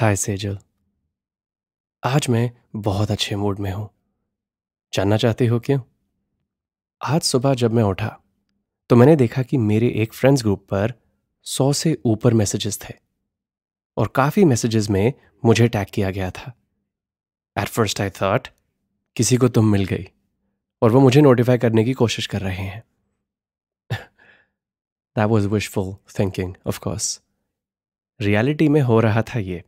हाय सेजल आज मैं बहुत अच्छे मूड में हूं जानना चाहती हो क्यों आज सुबह जब मैं उठा तो मैंने देखा कि मेरे एक फ्रेंड्स ग्रुप पर सौ से ऊपर मैसेजेस थे और काफ़ी मैसेजेस में मुझे टैग किया गया था एट फर्स्ट आई थॉट किसी को तुम मिल गई और वो मुझे नोटिफाई करने की कोशिश कर रहे हैं that was wishful thinking of course reality में हो रहा था ये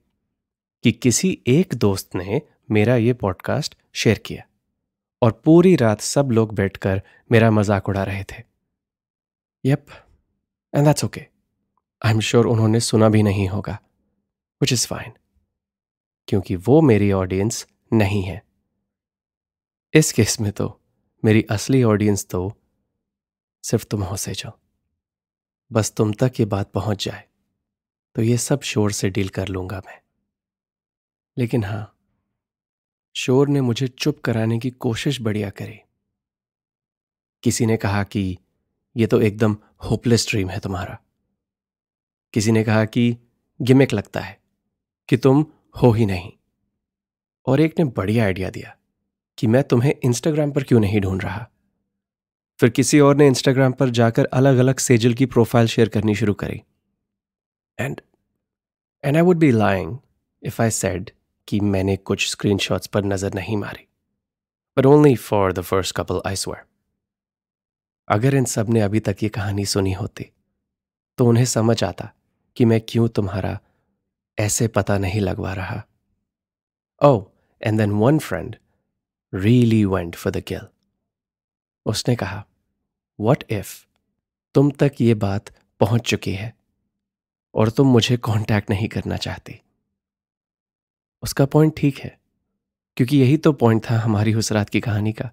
कि किसी एक दोस्त ने मेरा ये पॉडकास्ट शेयर किया और पूरी रात सब लोग बैठकर मेरा मजाक उड़ा रहे थे yup and that's okay I am sure उन्होंने सुना भी नहीं होगा विच इज़ फाइन क्योंकि वो मेरी ऑडियंस नहीं है इस केस में तो मेरी असली ऑडियंस तो सिर्फ तुम हो से जाओ बस तुम तक ये बात पहुंच जाए तो ये सब शोर से डील कर लूंगा मैं लेकिन हां शोर ने मुझे चुप कराने की कोशिश बढ़िया करी किसी ने कहा कि यह तो एकदम होपलेस ड्रीम है तुम्हारा किसी ने कहा कि गिमिक लगता है कि तुम हो ही नहीं और एक ने बढ़िया आइडिया दिया कि मैं तुम्हें इंस्टाग्राम पर क्यों नहीं ढूंढ रहा फिर किसी और ने इंस्टाग्राम पर जाकर अलग अलग सेजल की प्रोफाइल शेयर करनी शुरू करी and and I would be lying if I said कि मैंने कुछ स्क्रीनशॉट्स पर नज़र नहीं मारी but only for the first couple I swear अगर इन सब ने अभी तक ये कहानी सुनी होती तो उन्हें समझ आता कि मैं क्यों तुम्हारा ऐसे पता नहीं लगवा रहा oh and then one friend really went for the girl उसने कहा वट इफ तुम तक ये बात पहुंच चुकी है और तुम मुझे कांटेक्ट नहीं करना चाहती उसका पॉइंट ठीक है क्योंकि यही तो पॉइंट था हमारी हुसरात की कहानी का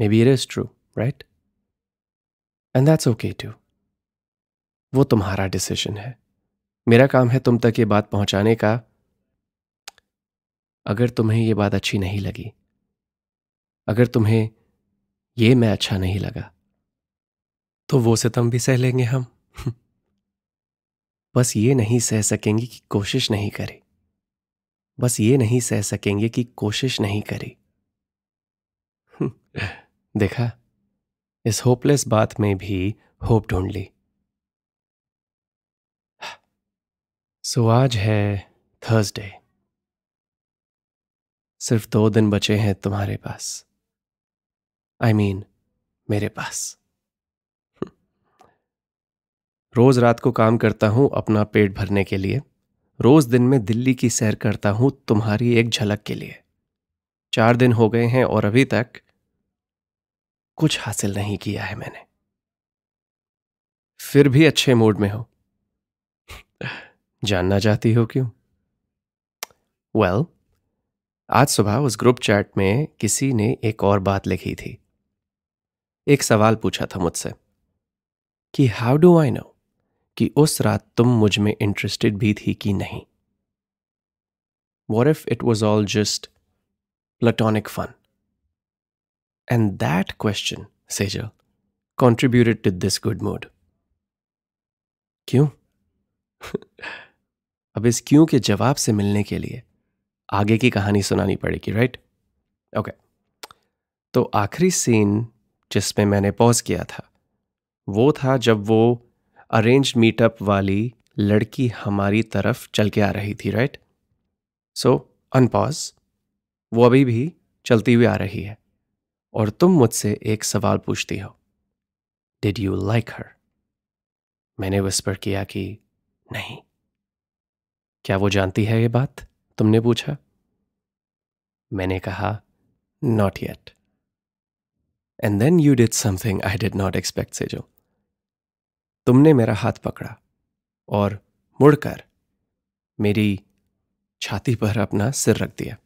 maybe it is true right and that's okay too वो तुम्हारा डिसीजन है मेरा काम है तुम तक ये बात पहुंचाने का अगर तुम्हें ये बात अच्छी नहीं लगी अगर तुम्हें ये मैं अच्छा नहीं लगा तो वो से तुम भी सह लेंगे हम बस ये नहीं सह सकेंगे कि कोशिश नहीं करें बस ये नहीं सह सकेंगे कि कोशिश नहीं करी हम्म, देखा इस होपलेस बात में भी होप ढूंढ ली सो आज है थर्सडे सिर्फ दो दिन बचे हैं तुम्हारे पास आई I मीन mean, मेरे पास हम्म। रोज रात को काम करता हूं अपना पेट भरने के लिए रोज दिन में दिल्ली की सैर करता हूं तुम्हारी एक झलक के लिए चार दिन हो गए हैं और अभी तक कुछ हासिल नहीं किया है मैंने फिर भी अच्छे मूड में हो जानना चाहती हो क्यों वेल well, आज सुबह उस ग्रुप चैट में किसी ने एक और बात लिखी थी एक सवाल पूछा था मुझसे कि हाउ डू आई नो कि उस रात तुम मुझ में इंटरेस्टेड भी थी कि नहीं वॉर if it was all just platonic fun and that question Sejal contributed to this good mood क्यों अब इस क्यों के जवाब से मिलने के लिए आगे की कहानी सुनानी पड़ेगी राइट ओके तो आखिरी सीन जिसमें मैंने पॉज किया था वो था जब वो अरेंज मीटअप वाली लड़की हमारी तरफ चल के आ रही थी राइट सो अनपॉज वो अभी भी चलती हुई आ रही है और तुम मुझसे एक सवाल पूछती हो डिड यू लाइक हर मैंने विस्पर किया कि नहीं क्या वो जानती है ये बात तुमने पूछा मैंने कहा not yet and then you did something I did not expect से जो तुमने मेरा हाथ पकड़ा और मुड़कर मेरी छाती पर अपना सिर रख दिया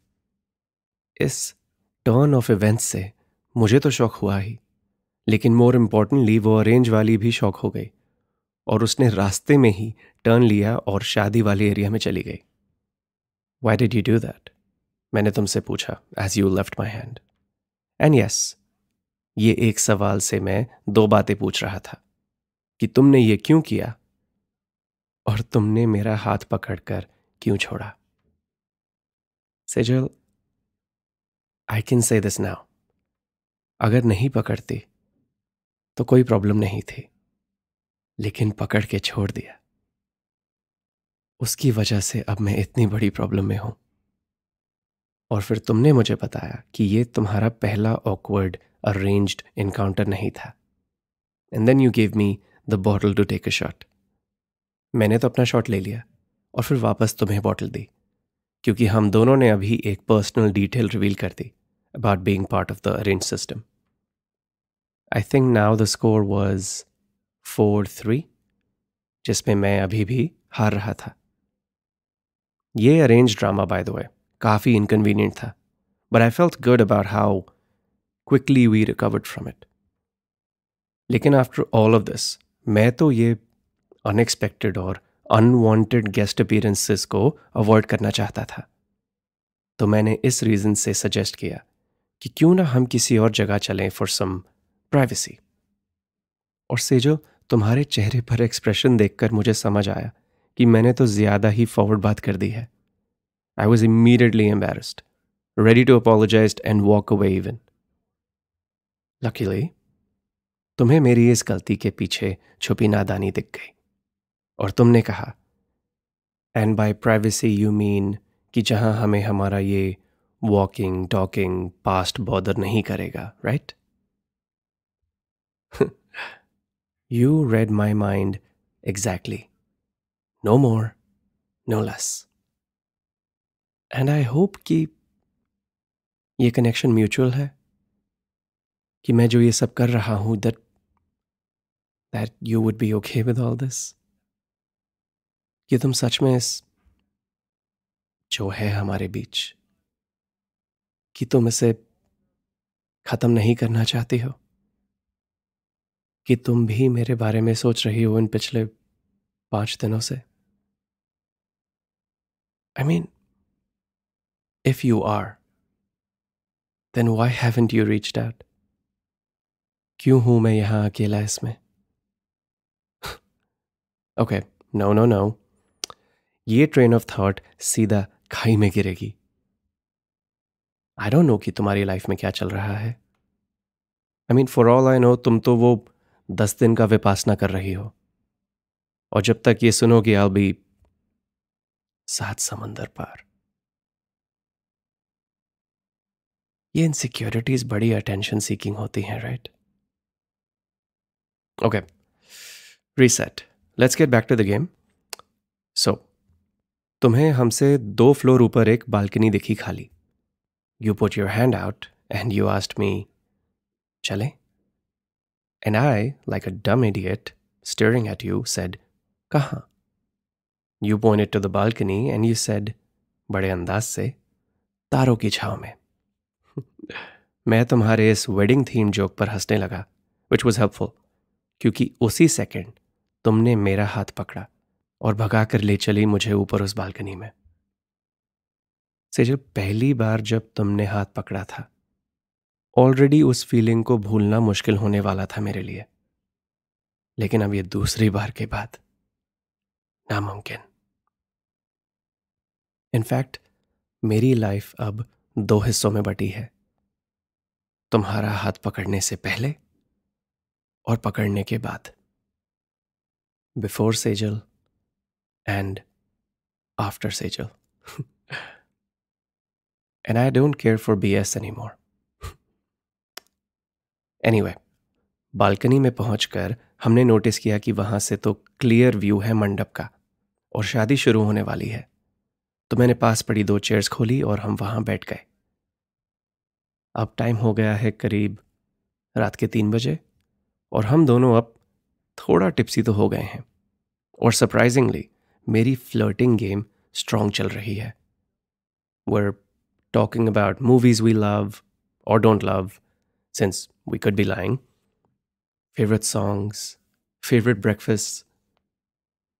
इस टर्न ऑफ इवेंट्स से मुझे तो शौक हुआ ही लेकिन मोर इम्पॉर्टेंटली वो अरेंज वाली भी शौक हो गई और उसने रास्ते में ही टर्न लिया और शादी वाले एरिया में चली गई why did you do that मैंने तुमसे पूछा as you left my hand and yes ये एक सवाल से मैं दो बातें पूछ रहा था कि तुमने ये क्यों किया और तुमने मेरा हाथ पकड़कर क्यों छोड़ा Sejal I can say this now अगर नहीं पकड़ते तो कोई प्रॉब्लम नहीं थी लेकिन पकड़ के छोड़ दिया उसकी वजह से अब मैं इतनी बड़ी प्रॉब्लम में हूं और फिर तुमने मुझे बताया कि ये तुम्हारा पहला ऑकवर्ड अरेंज्ड इनकाउंटर नहीं था and then you gave me the bottle to take a shot मैंने तो अपना शॉट ले लिया और फिर वापस तुम्हें बॉटल दी क्योंकि हम दोनों ने अभी एक पर्सनल डिटेल रिवील कर दी about being part of the arrange system I think now the score was four three जिसमें मैं अभी भी हार रहा था ये arrange drama by the way काफ़ी इनकन्वीनियंट था but I felt good about how quickly we recovered from it लेकिन आफ्टर ऑल ऑफ दिस मैं तो ये अनएक्सपेक्टेड और अनवांटेड गेस्ट अपीयरेंसेस को अवॉइड करना चाहता था तो मैंने इस रीज़न से सजेस्ट किया कि क्यों ना हम किसी और जगह चलें फॉर सम प्राइवेसी और सेजो तुम्हारे चेहरे पर एक्सप्रेशन देखकर मुझे समझ आया कि मैंने तो ज़्यादा ही फॉरवर्ड बात कर दी है I was immediately embarrassed ready to apologise and walk away even luckily तुम्हें मेरी इस गलती के पीछे छुपी नादानी दिख गई और तुमने कहा and by privacy you mean कि जहां हमें हमारा ये वॉकिंग टॉकिंग पास्ट बॉदर नहीं करेगा right you read my mind exactly no more no less and I hope कि ये कनेक्शन म्यूचुअल है कि मैं जो ये सब कर रहा हूं that that you would be okay with all this? कि तुम सच में इस जो है हमारे बीच कि तुम इसे खत्म नहीं करना चाहती हो कि तुम भी मेरे बारे में सोच रही हो इन पिछले पांच दिनों से I mean if you are then why haven't you reach that क्यों हूं मैं यहां अकेला इसमें ओके नो नो नो ये ट्रेन ऑफ थॉट सीधा खाई में गिरेगी आई डोंट नो कि तुम्हारी लाइफ में क्या चल रहा है I mean for all I know तुम तो वो दस दिन का विपासना कर रही हो और जब तक ये सुनोगे आल बी सात समंदर पार ये इनसिक्योरिटीज बड़ी अटेंशन सीकिंग होती हैं right okay reset let's get back to the game so तुम्हें हमसे दो फ्लोर ऊपर एक बालकनी दिखी खाली you put your hand out and you asked me चले and I like a dumb idiot staring at you said कहाँ you it to the balcony and you said बड़े अंदाज से तारों की छाव में मैं तुम्हारे इस वेडिंग थीम जोक पर हंसने लगा विच वॉज हेल्पफुल क्योंकि उसी सेकेंड तुमने मेरा हाथ पकड़ा और भगाकर ले चली मुझे ऊपर उस बालकनी में सेजल पहली बार जब तुमने हाथ पकड़ा था ऑलरेडी उस फीलिंग को भूलना मुश्किल होने वाला था मेरे लिए लेकिन अब ये दूसरी बार के बाद नामुमकिन इनफैक्ट मेरी लाइफ अब दो हिस्सों में बटी है तुम्हारा हाथ पकड़ने से पहले और पकड़ने के बाद before Sajal and after Sajal. and I don't care for BS anymore. anyway, balcony में पहुंचकर हमने नोटिस किया कि वहां से तो क्लियर व्यू है मंडप का और शादी शुरू होने वाली है तो मैंने पास पड़ी दो चेयर्स खोली और हम वहां बैठ गए अब टाइम हो गया है करीब रात के तीन बजे और हम दोनों अब थोड़ा टिप्सी तो हो गए हैं और सरप्राइजिंगली मेरी फ्लर्टिंग गेम स्ट्रांग चल रही है were talking about movies we love और don't love since we could be lying favourite songs favourite breakfast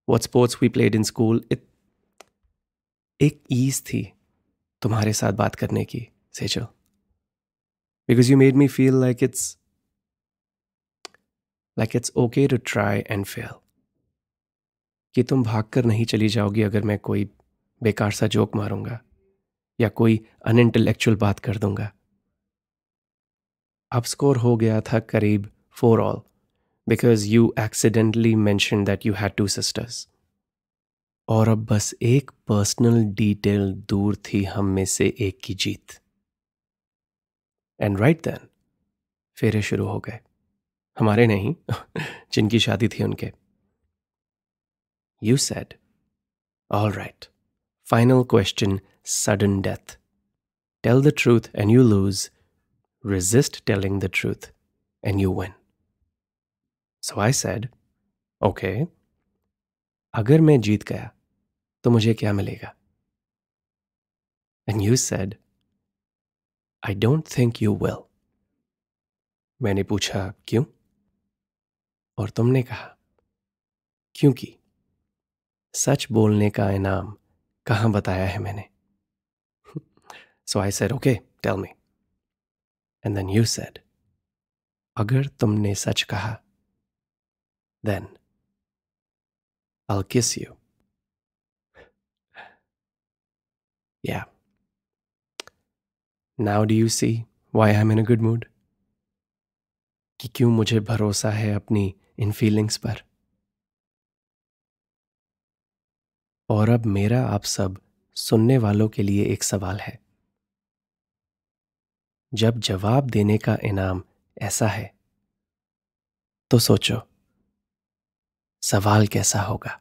what sports we played in school इत एक ईज थी तुम्हारे साथ बात करने की सेचल because you made me feel like it's like it's okay to try and fail कि तुम भाग कर नहीं चली जाओगी अगर मैं कोई बेकार सा जोक मारूंगा या कोई अनइंटेलेक्चुअल बात कर दूंगा अब स्कोर हो गया था करीब for all because you accidentally mentioned that you had two sisters और अब बस एक पर्सनल डिटेल दूर थी हम में से एक की जीत एंड राइट देन फेरे शुरू हो गए हमारे नहीं जिनकी शादी थी उनके you said all right final question sudden death tell the truth and you lose resist telling the truth and you win so I said okay अगर मैं जीत गया तो मुझे क्या मिलेगा? And you said I don't think you will मैंने पूछा क्यों? और तुमने कहा क्योंकि सच बोलने का इनाम कहां बताया है मैंने so I said okay tell me and then you said अगर तुमने सच कहा देन I'll यू या now Now you see why why I'm in a good mood कि क्यों मुझे भरोसा है अपनी इन फीलिंग्स पर और अब मेरा आप सब सुनने वालों के लिए एक सवाल है जब जवाब देने का इनाम ऐसा है तो सोचो सवाल कैसा होगा